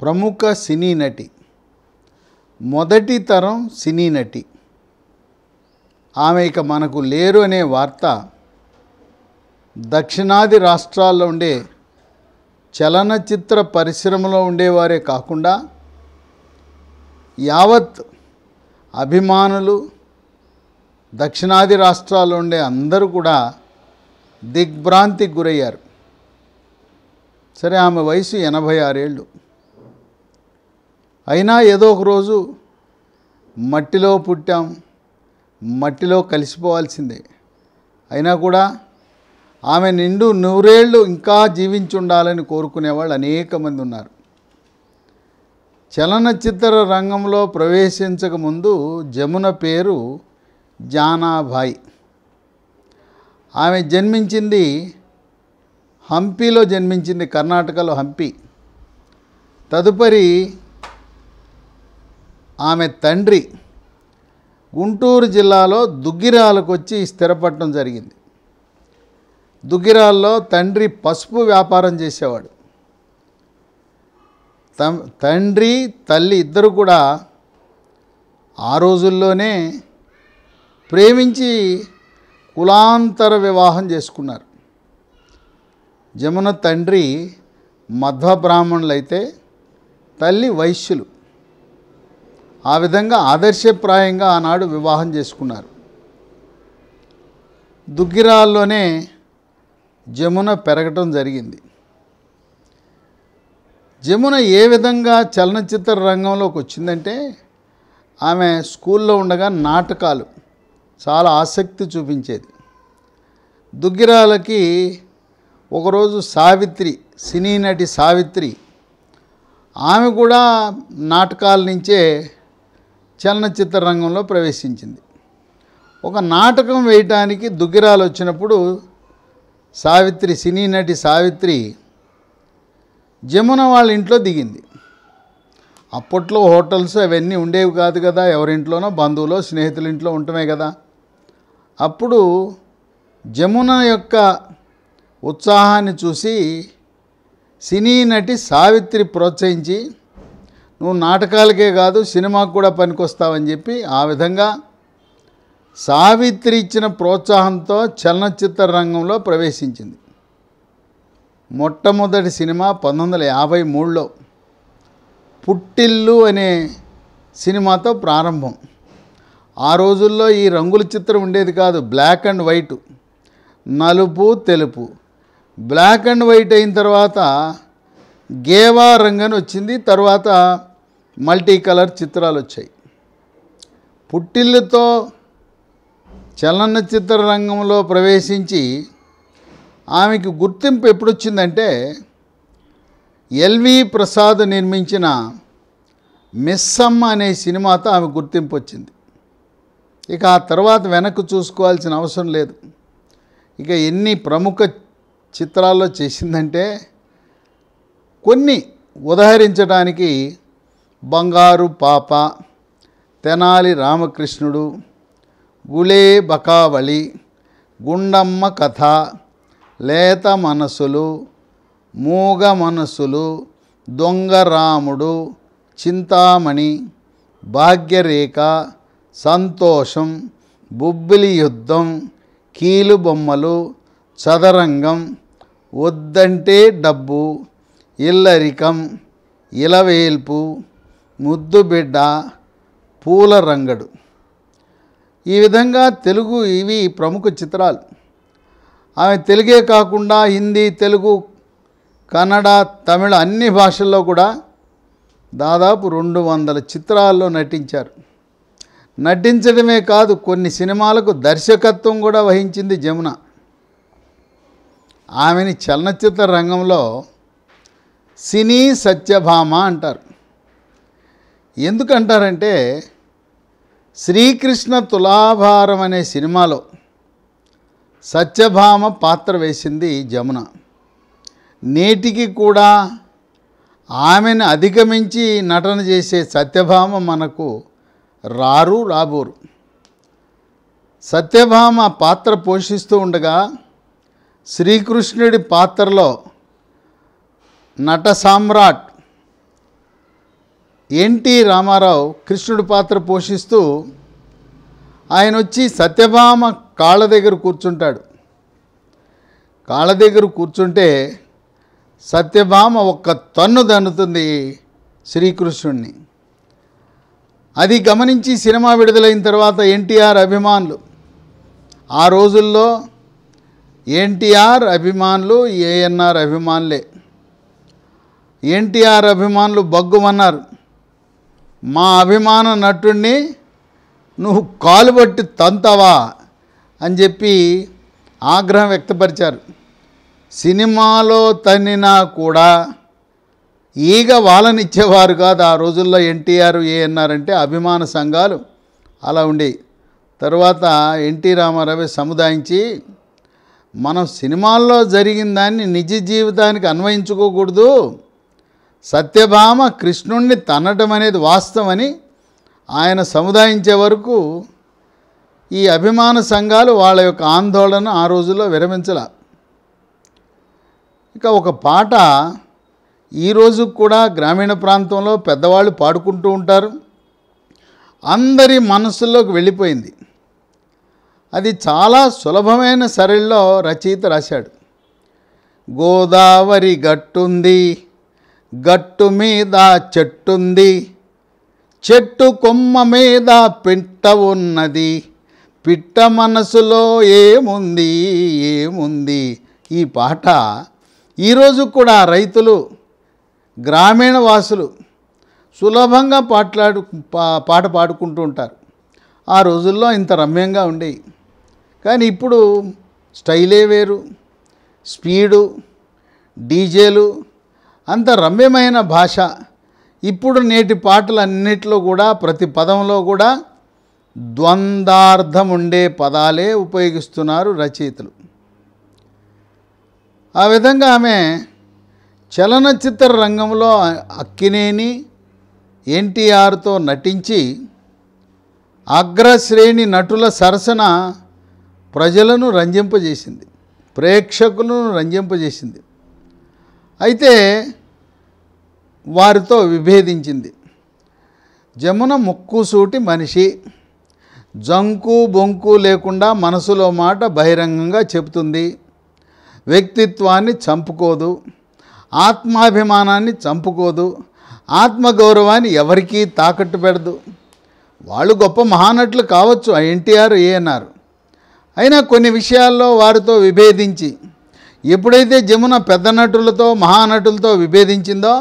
ప్రముఖ సినీ నటి మొదటి తరం సినీ నటి ఆమె ఇక మనకు లేరు అనే వార్త దక్షిణాది రాష్ట్రాల్లో ఉండే చలనచిత్ర పరిశ్రమలో ఉండేవారే కాకుండా యావత్ అభిమానులు దక్షిణాది రాష్ట్రాల్లో ఉండే అందరూ కూడా దిగ్భ్రాంతికి గురయ్యారు సరే ఆమె వయసు ఎనభై ఆరేళ్ళు అయినా ఏదో ఒక రోజు మట్టిలో పుట్టాం మట్టిలో కలిసిపోవాల్సిందే అయినా కూడా ఆమె నిండు నూరేళ్ళు ఇంకా జీవించి ఉండాలని కోరుకునేవాళ్ళు అనేక మంది ఉన్నారు చలనచిత్ర రంగంలో ప్రవేశించక ముందు జమున పేరు జానాభాయ్ ఆమె జన్మించింది హంపీలో జన్మించింది కర్ణాటకలో హంపి తదుపరి ఆమె తండ్రి గుంటూరు జిల్లాలో దుగ్గిరాలకు వచ్చి స్థిరపడటం జరిగింది దుగ్గిరాల్లో తండ్రి పసుపు వ్యాపారం చేసేవాడు తండ్రి తల్లి ఇద్దరు కూడా ఆ రోజుల్లోనే ప్రేమించి కులాంతర వివాహం చేసుకున్నారు జమున తండ్రి మధ్వ బ్రాహ్మణులైతే తల్లి వైశ్యులు ఆ విధంగా ఆదర్శప్రాయంగా ఆనాడు వివాహం చేసుకున్నారు దుగ్గిరాల్లోనే జమున పెరగటం జరిగింది జమున ఏ విధంగా చలనచిత్ర రంగంలోకి వచ్చిందంటే ఆమె స్కూల్లో ఉండగా నాటకాలు చాలా ఆసక్తి చూపించేది దుగ్గిరాలకి ఒకరోజు సావిత్రి సినీ నటి సావిత్రి ఆమె కూడా నాటకాల నుంచే చలనచిత్ర రంగంలో ప్రవేశించింది ఒక నాటకం వేయటానికి దుగ్గిరాలు వచ్చినప్పుడు సావిత్రి సినీ నటి సావిత్రి జమున వాళ్ళ ఇంట్లో దిగింది అప్పట్లో హోటల్స్ అవన్నీ ఉండేవి కాదు కదా ఎవరింట్లోనో బంధువులో స్నేహితుల ఇంట్లో ఉండటమే కదా అప్పుడు జమున యొక్క ఉత్సాహాన్ని చూసి సినీ నటి సావిత్రి ప్రోత్సహించి నువ్వు నాటకాలకే కాదు సినిమాకు కూడా పనికొస్తావని చెప్పి ఆ విధంగా సావిత్రి ఇచ్చిన ప్రోత్సాహంతో చలనచిత్ర రంగంలో ప్రవేశించింది మొట్టమొదటి సినిమా పంతొమ్మిది వందల యాభై మూడులో పుట్టిల్లు అనే సినిమాతో ప్రారంభం ఆ రోజుల్లో ఈ రంగుల చిత్రం ఉండేది కాదు బ్లాక్ అండ్ వైట్ నలుపు తెలుపు బ్లాక్ అండ్ వైట్ అయిన తర్వాత గేవా రంగని వచ్చింది తర్వాత మల్టీ కలర్ చిత్రాలు వచ్చాయి పుట్టిల్లుతో చలనచిత్ర రంగంలో ప్రవేశించి ఆమెకు గుర్తింపు ఎప్పుడొచ్చిందంటే ఎల్వి ప్రసాద్ నిర్మించిన మిస్సమ్మ అనే సినిమాతో ఆమె గుర్తింపు వచ్చింది ఇక ఆ తర్వాత వెనక్కు చూసుకోవాల్సిన అవసరం లేదు ఇక ఎన్ని ప్రముఖ చిత్రాల్లో చేసిందంటే కొన్ని ఉదహరించడానికి బంగారు పాప తెనాలి రామకృష్ణుడు గులే బకావళి గుండమ్మ కథ లేత మనసులు మూగ మనసులు దొంగరాముడు చింతామణి భాగ్యరేఖ సంతోషం బుబ్బిలి యుద్ధం కీలుబొమ్మలు చదరంగం వద్దంటే డబ్బు ఇల్లరికం ఇలవేల్పు ముద్దు బిడ్డ పూల రంగడు ఈ విధంగా తెలుగు ఇవి ప్రముఖ చిత్రాలు ఆమె తెలుగే కాకుండా హిందీ తెలుగు కన్నడ తమిళ అన్ని భాషల్లో కూడా దాదాపు రెండు వందల చిత్రాల్లో నటించారు నటించడమే కాదు కొన్ని సినిమాలకు దర్శకత్వం కూడా వహించింది జమున ఆమెని చలనచిత్ర రంగంలో సినీ సత్యభామ అంటారు ఎందుకంటారంటే శ్రీకృష్ణ తులాభారం అనే సినిమాలో సత్యభామ పాత్ర వేసింది జమున నేటికి కూడా ఆమెను అధిగమించి నటన చేసే సత్యభామ మనకు రారు రాబోరు సత్యభామ పాత్ర పోషిస్తూ ఉండగా శ్రీకృష్ణుడి పాత్రలో నట సామ్రాట్ ఎన్టీ రామారావు కృష్ణుడి పాత్ర పోషిస్తూ ఆయన వచ్చి సత్యభామ కాళ్ళ దగ్గర కూర్చుంటాడు కాళ్ళ దగ్గర కూర్చుంటే సత్యభామ ఒక్క తన్ను దన్నుతుంది శ్రీకృష్ణుడిని అది గమనించి సినిమా విడుదలైన తర్వాత ఎన్టీఆర్ అభిమానులు ఆ రోజుల్లో ఎన్టీఆర్ అభిమానులు ఏఎన్ఆర్ అభిమానులే ఎన్టీఆర్ అభిమానులు బగ్గుమన్నారు మా అభిమాన నటుడిని నువ్వు కాలు పట్టి తంతవా అని చెప్పి ఆగ్రహం వ్యక్తపరిచారు సినిమాలో తన్నినా కూడా ఈగ వాళ్ళనిచ్చేవారు కాదు ఆ రోజుల్లో ఎన్టీఆర్ ఏ అన్నారంటే అభిమాన సంఘాలు అలా ఉండేవి తర్వాత ఎన్టీ రామారావు సముదాయించి మనం సినిమాల్లో జరిగిన దాన్ని నిజ జీవితానికి అన్వయించుకోకూడదు సత్యభామ కృష్ణుణ్ణి తన్నటం అనేది వాస్తవని ఆయన సముదాయించే వరకు ఈ అభిమాన సంఘాలు వాళ్ళ యొక్క ఆందోళన ఆ రోజుల్లో విరమించల ఇక ఒక పాట ఈరోజు కూడా గ్రామీణ ప్రాంతంలో పెద్దవాళ్ళు పాడుకుంటూ ఉంటారు అందరి మనసుల్లోకి వెళ్ళిపోయింది అది చాలా సులభమైన సరళిలో రచయిత రాశాడు గోదావరి గట్టుంది గట్టు మీద చెట్టుంది చెట్టు కొమ్మ మీద పిట్ట ఉన్నది పిట్ట మనసులో ఏముంది ఏముంది ఈ పాట ఈరోజు కూడా రైతులు గ్రామీణ వాసులు సులభంగా పాటలాడు పాట పాడుకుంటూ ఉంటారు ఆ రోజుల్లో ఇంత రమ్యంగా ఉండేవి కానీ ఇప్పుడు స్టైలే వేరు స్పీడు డీజేలు అంత రమ్యమైన భాష ఇప్పుడు నేటి పాటలన్నిటిలో కూడా ప్రతి పదంలో కూడా ద్వంద్వార్థం ఉండే పదాలే ఉపయోగిస్తున్నారు రచయితలు ఆ విధంగా ఆమె చలనచిత్ర రంగంలో అక్కినేని ఎన్టీఆర్తో నటించి అగ్రశ్రేణి నటుల సరసన ప్రజలను రంజింపజేసింది ప్రేక్షకులను రంజింపజేసింది అయితే వారితో విభేదించింది జమున ముక్కుసూటి మనిషి జంకు బొంకు లేకుండా మనసులో మాట బహిరంగంగా చెబుతుంది వ్యక్తిత్వాన్ని చంపుకోదు ఆత్మాభిమానాన్ని చంపుకోదు ఆత్మగౌరవాన్ని ఎవరికీ తాకట్టు పెడదు వాళ్ళు గొప్ప మహానటులు కావచ్చు ఎన్టీఆర్ ఏఎన్ఆర్ అయినా కొన్ని విషయాల్లో వారితో విభేదించి ఎప్పుడైతే జమున పెద్ద నటులతో మహానటులతో విభేదించిందో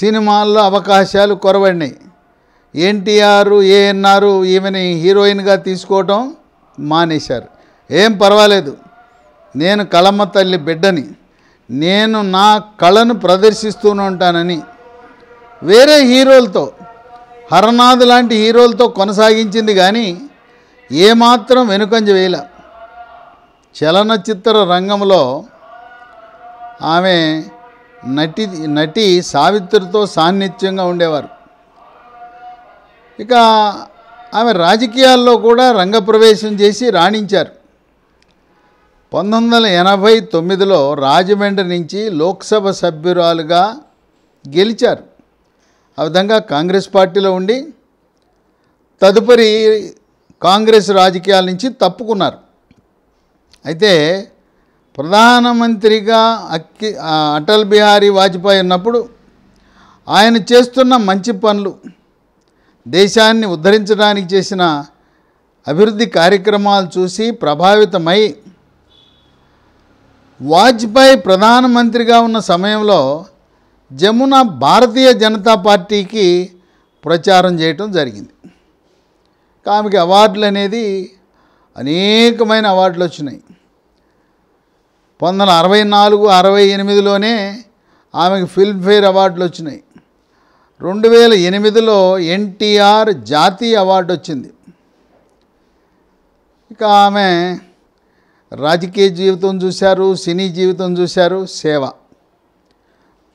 సినిమాల్లో అవకాశాలు కొరవడినాయి ఎన్టీఆర్ ఏఎన్ఆర్ ఈమెని హీరోయిన్గా తీసుకోవటం మానేశారు ఏం పర్వాలేదు నేను కళమ్మ తల్లి బిడ్డని నేను నా కళను ప్రదర్శిస్తూనే ఉంటానని వేరే హీరోలతో హరనాథ్ లాంటి హీరోలతో కొనసాగించింది కానీ ఏమాత్రం వెనుకంజ వేయలే చలనచిత్ర రంగంలో ఆమె నటి నటి సావిత్రితో సాన్నిధ్యంగా ఉండేవారు ఇక ఆమె రాజకీయాల్లో కూడా రంగప్రవేశం చేసి రాణించారు పంతొమ్మిది వందల ఎనభై తొమ్మిదిలో రాజమండ్రి నుంచి లోక్సభ సభ్యురాలుగా గెలిచారు ఆ విధంగా కాంగ్రెస్ పార్టీలో ఉండి తదుపరి కాంగ్రెస్ రాజకీయాల నుంచి తప్పుకున్నారు అయితే ప్రధానమంత్రిగా అక్కి అటల్ బిహారీ వాజ్పేయి ఉన్నప్పుడు ఆయన చేస్తున్న మంచి పనులు దేశాన్ని ఉద్ధరించడానికి చేసిన అభివృద్ధి కార్యక్రమాలు చూసి ప్రభావితమై వాజ్పేయి ప్రధానమంత్రిగా ఉన్న సమయంలో జమున భారతీయ జనతా పార్టీకి ప్రచారం చేయటం జరిగింది ఆమెకి అవార్డులు అనేది అనేకమైన అవార్డులు వచ్చినాయి పంతొమ్మిది వందల అరవై నాలుగు అరవై ఎనిమిదిలోనే ఆమెకు ఫిల్మ్ఫేర్ అవార్డులు వచ్చినాయి రెండు వేల ఎనిమిదిలో ఎన్టీఆర్ జాతీయ అవార్డు వచ్చింది ఇక ఆమె రాజకీయ జీవితం చూశారు సినీ జీవితం చూశారు సేవ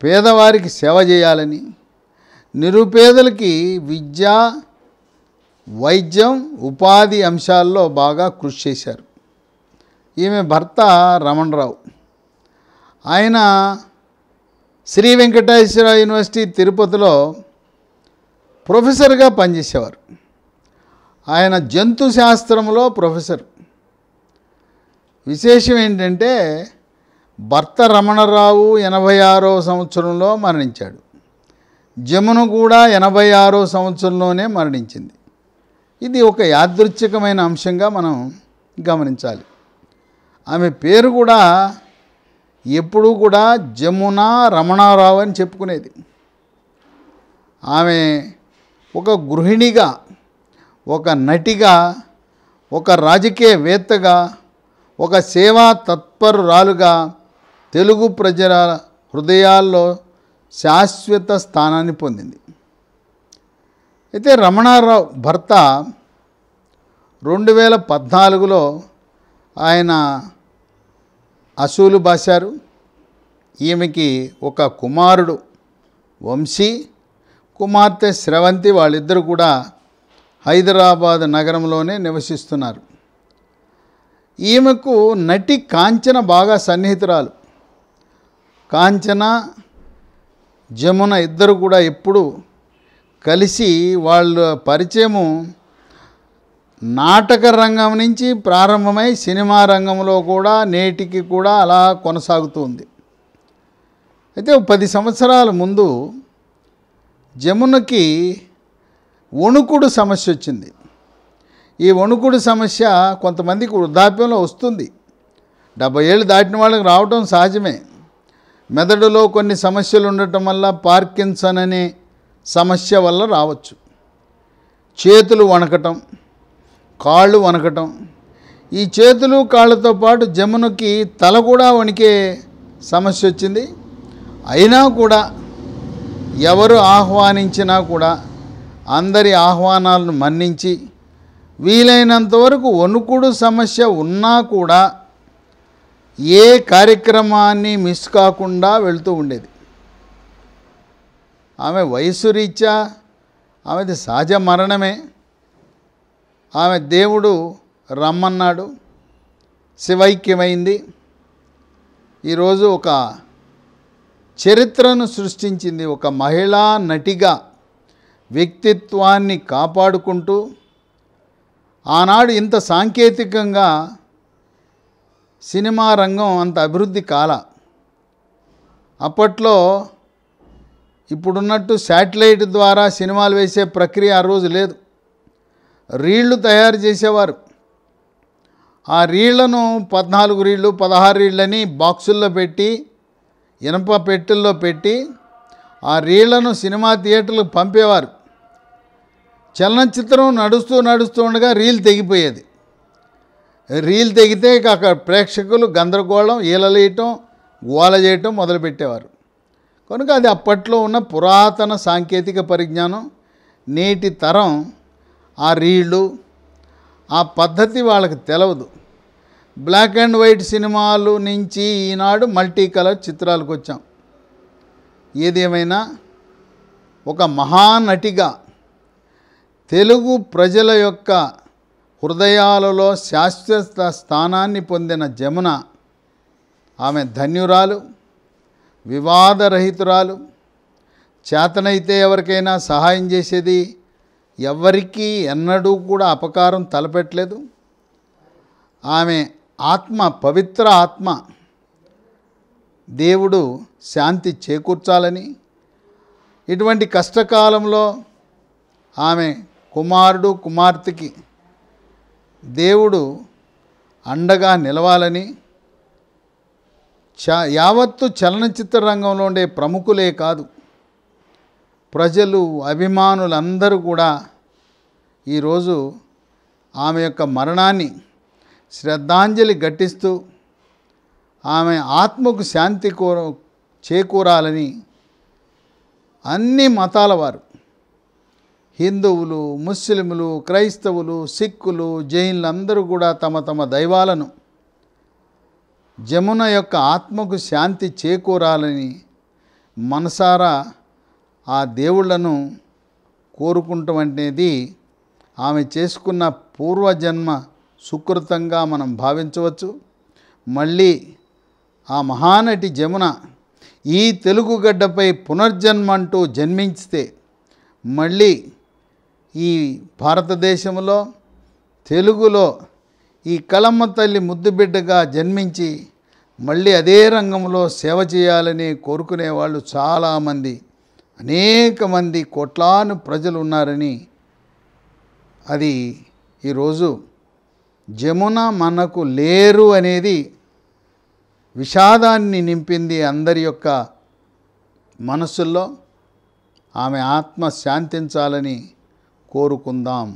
పేదవారికి సేవ చేయాలని నిరుపేదలకి విద్య వైద్యం ఉపాధి అంశాల్లో బాగా కృషి చేశారు ఈమె భర్త రమణరావు ఆయన శ్రీ వెంకటేశ్వర యూనివర్సిటీ తిరుపతిలో ప్రొఫెసర్గా పనిచేసేవారు ఆయన జంతు శాస్త్రంలో ప్రొఫెసర్ విశేషం ఏంటంటే భర్త రమణరావు ఎనభై ఆరో సంవత్సరంలో మరణించాడు జమును కూడా ఎనభై ఆరో సంవత్సరంలోనే మరణించింది ఇది ఒక యాదృచ్ఛికమైన అంశంగా మనం గమనించాలి ఆమె పేరు కూడా ఎప్పుడూ కూడా జమున రమణారావు అని చెప్పుకునేది ఆమె ఒక గృహిణిగా ఒక నటిగా ఒక రాజకీయవేత్తగా ఒక సేవా తత్పరురాలుగా తెలుగు ప్రజల హృదయాల్లో శాశ్వత స్థానాన్ని పొందింది అయితే రమణారావు భర్త రెండు వేల పద్నాలుగులో ఆయన అసూలు బాశారు ఈమెకి ఒక కుమారుడు వంశీ కుమార్తె స్రవంతి వాళ్ళిద్దరూ కూడా హైదరాబాద్ నగరంలోనే నివసిస్తున్నారు ఈమెకు నటి కాంచన బాగా సన్నిహితురాలు కాంచన జమున ఇద్దరు కూడా ఎప్పుడు కలిసి వాళ్ళ పరిచయము నాటక రంగం నుంచి ప్రారంభమై సినిమా రంగంలో కూడా నేటికి కూడా అలా కొనసాగుతుంది అయితే పది సంవత్సరాల ముందు జమునకి వణుకుడు సమస్య వచ్చింది ఈ వణుకుడు సమస్య కొంతమందికి వృద్ధాప్యంలో వస్తుంది డెబ్బై ఏళ్ళు దాటిన వాళ్ళకి రావడం సహజమే మెదడులో కొన్ని సమస్యలు ఉండటం వల్ల పార్కిన్సన్ అనే సమస్య వల్ల రావచ్చు చేతులు వణకటం కాళ్ళు వణకటం ఈ చేతులు కాళ్ళతో పాటు జమునకి తల కూడా వణికే సమస్య వచ్చింది అయినా కూడా ఎవరు ఆహ్వానించినా కూడా అందరి ఆహ్వానాలను మన్నించి వీలైనంతవరకు వణుకుడు సమస్య ఉన్నా కూడా ఏ కార్యక్రమాన్ని మిస్ కాకుండా వెళ్తూ ఉండేది ఆమె వయసు రీత్యా ఆమెది సహజ మరణమే ఆమె దేవుడు రమ్మన్నాడు శివైక్యమైంది ఈరోజు ఒక చరిత్రను సృష్టించింది ఒక మహిళా నటిగా వ్యక్తిత్వాన్ని కాపాడుకుంటూ ఆనాడు ఇంత సాంకేతికంగా సినిమా రంగం అంత అభివృద్ధి కాల అప్పట్లో ఇప్పుడున్నట్టు శాటిలైట్ ద్వారా సినిమాలు వేసే ప్రక్రియ ఆ రోజు లేదు రీళ్లు తయారు చేసేవారు ఆ రీళ్లను పద్నాలుగు రీళ్ళు పదహారు రీళ్ళని బాక్సుల్లో పెట్టి ఇనప పెట్టెల్లో పెట్టి ఆ రీళ్లను సినిమా థియేటర్లకు పంపేవారు చలనచిత్రం నడుస్తూ నడుస్తూ ఉండగా రీల్ తెగిపోయేది రీల్ తెగితే అక్కడ ప్రేక్షకులు గందరగోళం ఈలలేయటం గోల చేయటం మొదలుపెట్టేవారు కనుక అది అప్పట్లో ఉన్న పురాతన సాంకేతిక పరిజ్ఞానం నేటి తరం ఆ రీళ్ళు ఆ పద్ధతి వాళ్ళకి తెలవదు బ్లాక్ అండ్ వైట్ సినిమాలు నుంచి ఈనాడు మల్టీ కలర్ చిత్రాలకు వచ్చాం ఏదేమైనా ఒక మహానటిగా తెలుగు ప్రజల యొక్క హృదయాలలో శాశ్వత స్థానాన్ని పొందిన జమున ఆమె ధన్యురాలు వివాదరహితురాలు చేతనైతే ఎవరికైనా సహాయం చేసేది ఎవరికీ ఎన్నడూ కూడా అపకారం తలపెట్టలేదు ఆమె ఆత్మ పవిత్ర ఆత్మ దేవుడు శాంతి చేకూర్చాలని ఇటువంటి కష్టకాలంలో ఆమె కుమారుడు కుమార్తెకి దేవుడు అండగా నిలవాలని యావత్తు చలనచిత్ర రంగంలో ఉండే ప్రముఖులే కాదు ప్రజలు అభిమానులందరూ కూడా ఈరోజు ఆమె యొక్క మరణాన్ని శ్రద్ధాంజలి ఘటిస్తూ ఆమె ఆత్మకు శాంతి కూర చేకూరాలని అన్ని మతాల వారు హిందువులు ముస్లిములు క్రైస్తవులు సిక్కులు జైన్లు అందరూ కూడా తమ తమ దైవాలను జమున యొక్క ఆత్మకు శాంతి చేకూరాలని మనసారా ఆ దేవుళ్లను కోరుకుంటామనేది ఆమె చేసుకున్న పూర్వజన్మ సుకృతంగా మనం భావించవచ్చు మళ్ళీ ఆ మహానటి జమున ఈ తెలుగు గడ్డపై పునర్జన్మ అంటూ జన్మించితే మళ్ళీ ఈ భారతదేశంలో తెలుగులో ఈ కలమ్మ తల్లి ముద్దుబిడ్డగా జన్మించి మళ్ళీ అదే రంగంలో సేవ చేయాలని కోరుకునేవాళ్ళు చాలామంది అనేక మంది కోట్లాను ప్రజలు ఉన్నారని అది ఈరోజు జమున మనకు లేరు అనేది విషాదాన్ని నింపింది అందరి యొక్క మనసుల్లో ఆమె ఆత్మ శాంతించాలని కోరుకుందాం